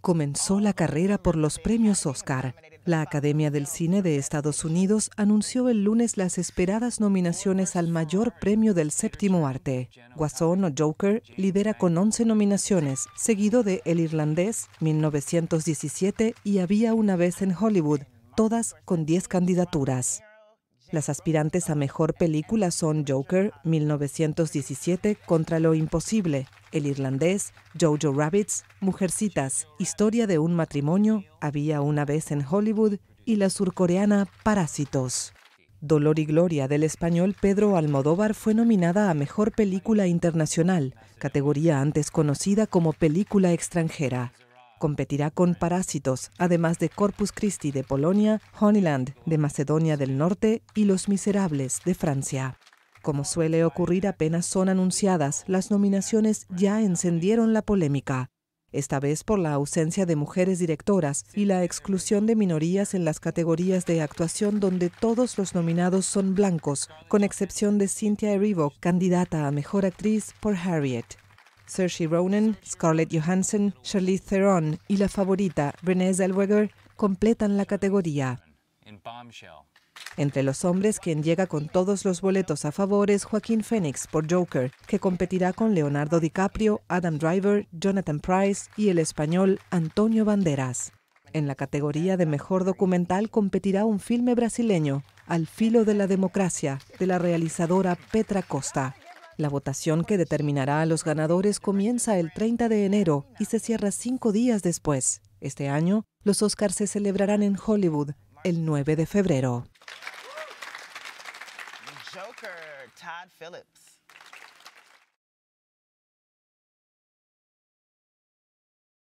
Comenzó la carrera por los premios Oscar. La Academia del Cine de Estados Unidos anunció el lunes las esperadas nominaciones al mayor premio del séptimo arte. Guasón o Joker lidera con 11 nominaciones, seguido de El Irlandés, 1917 y Había una vez en Hollywood, todas con 10 candidaturas. Las aspirantes a mejor película son Joker 1917 contra lo imposible, El irlandés, Jojo Rabbits, Mujercitas, Historia de un matrimonio, Había una vez en Hollywood y la surcoreana Parásitos. Dolor y Gloria del español Pedro Almodóvar fue nominada a Mejor Película Internacional, categoría antes conocida como Película Extranjera. Competirá con Parásitos, además de Corpus Christi de Polonia, Honeyland de Macedonia del Norte y Los Miserables de Francia. Como suele ocurrir apenas son anunciadas, las nominaciones ya encendieron la polémica, esta vez por la ausencia de mujeres directoras y la exclusión de minorías en las categorías de actuación donde todos los nominados son blancos, con excepción de Cynthia Erivo, candidata a Mejor Actriz por Harriet. Saoirse Ronan, Scarlett Johansson, Charlize Theron y la favorita Renée Zellweger completan la categoría. Entre los hombres, quien llega con todos los boletos a favor es Joaquín Phoenix por Joker, que competirá con Leonardo DiCaprio, Adam Driver, Jonathan Price y el español Antonio Banderas. En la categoría de mejor documental competirá un filme brasileño, Al filo de la democracia, de la realizadora Petra Costa. La votación que determinará a los ganadores comienza el 30 de enero y se cierra cinco días después. Este año, los Oscars se celebrarán en Hollywood el 9 de febrero.